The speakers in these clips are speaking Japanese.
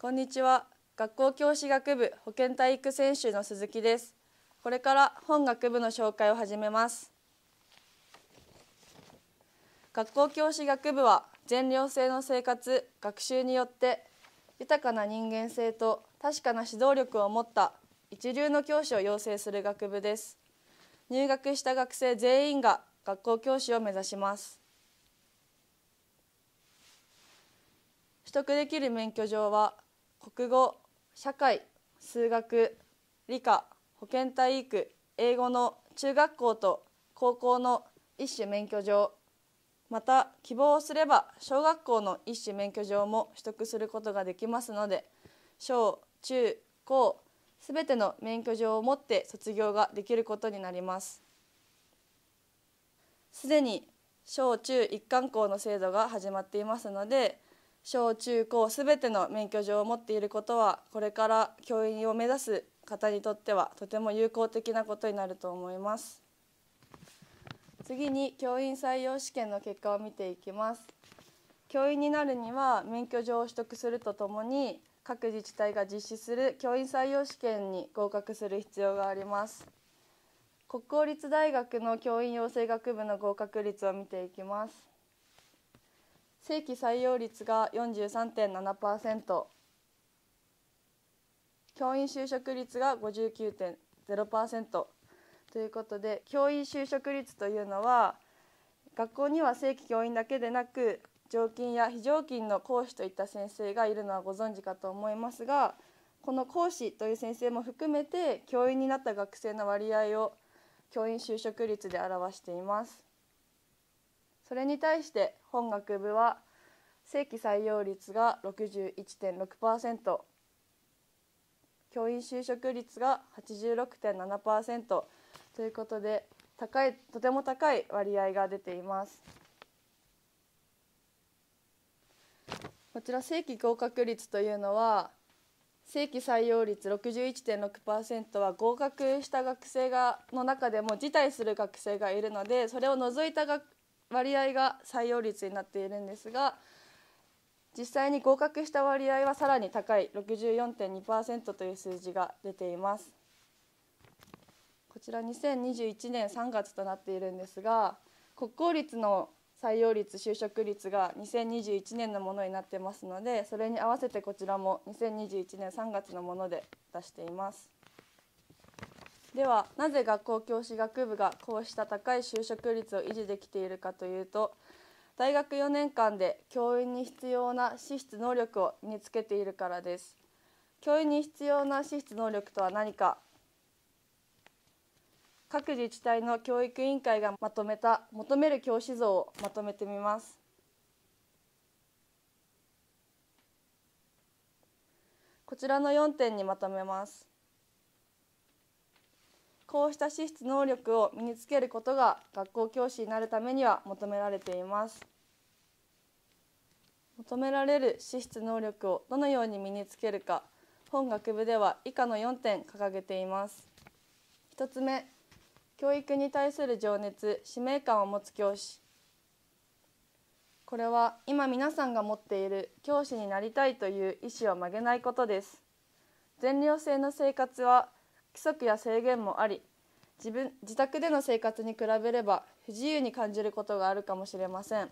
こんにちは学校教師学部保健体育選手の鈴木ですこれから本学部の紹介を始めます学校教師学部は全寮制の生活学習によって豊かな人間性と確かな指導力を持った一流の教師を養成する学部です入学した学生全員が学校教師を目指します取得できる免許状は国語社会数学理科保健体育英語の中学校と高校の一種免許状また希望をすれば小学校の一種免許状も取得することができますので小中高すべての免許状を持って卒業ができることになりますすでに小中一貫校の制度が始まっていますので小中高すべての免許状を持っていることはこれから教員を目指す方にとってはとても有効的なことになると思います次に教員採用試験の結果を見ていきます教員になるには免許状を取得するとともに各自治体が実施する教員採用試験に合格する必要があります国公立大学の教員養成学部の合格率を見ていきます正規採用率が43.7%教員就職率が59.0%ということで教員就職率というのは学校には正規教員だけでなく常勤や非常勤の講師といった先生がいるのはご存知かと思いますがこの講師という先生も含めて教員になった学生の割合を教員就職率で表しています。それに対して本学部は正規採用率が61.6%教員就職率が86.7%ということで高いとても高い割合が出ています。こちら正規合格率というのは正規採用率61.6%は合格した学生がの中でも辞退する学生がいるのでそれを除いた学割合が採用率になっているんですが実際に合格した割合はさらに高い64.2%という数字が出ていますこちら2021年3月となっているんですが国公立の採用率就職率が2021年のものになってますのでそれに合わせてこちらも2021年3月のもので出しています。ではなぜ学校教師学部がこうした高い就職率を維持できているかというと大学4年間で教員に必要な資質能力を身につけているからです教員に必要な資質能力とは何か各自治体の教育委員会がまとめた求める教師像をまとめてみますこちらの4点にまとめますこうした資質能力を身につけることが学校教師になるためには求められています求められる資質能力をどのように身につけるか本学部では以下の4点掲げています1つ目教育に対する情熱使命感を持つ教師これは今皆さんが持っている教師になりたいという意志を曲げないことです全寮制の生活は規則や制限もあり自分自宅での生活に比べれば不自由に感じることがあるかもしれません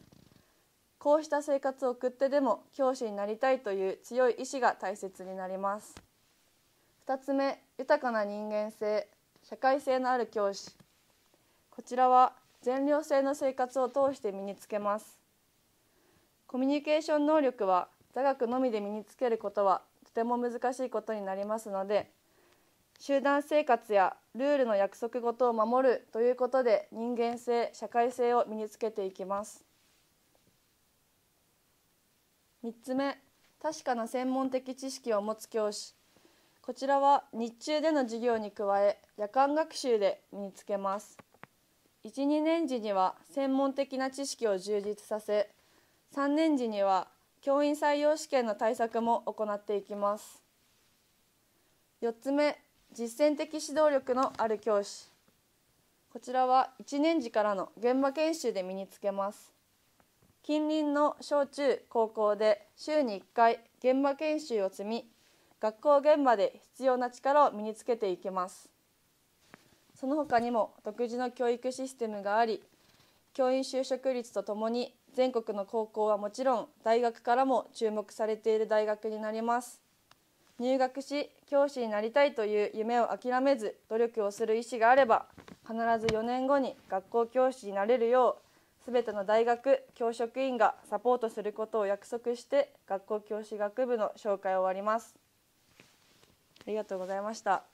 こうした生活を送ってでも教師になりたいという強い意志が大切になります2つ目豊かな人間性社会性のある教師こちらは全寮制の生活を通して身につけますコミュニケーション能力は座学のみで身につけることはとても難しいことになりますので集団生活やルールの約束事を守るということで人間性社会性を身につけていきます3つ目確かな専門的知識を持つ教師こちらは日中での授業に加え夜間学習で身につけます12年時には専門的な知識を充実させ3年時には教員採用試験の対策も行っていきます4つ目実践的指導力のある教師こちらは1年次からの現場研修で身につけます近隣の小中高校で週に1回現場研修を積み学校現場で必要な力を身につけていきますその他にも独自の教育システムがあり教員就職率とともに全国の高校はもちろん大学からも注目されている大学になります入学し教師になりたいという夢を諦めず努力をする意思があれば必ず4年後に学校教師になれるようすべての大学教職員がサポートすることを約束して学校教師学部の紹介を終わります。ありがとうございました。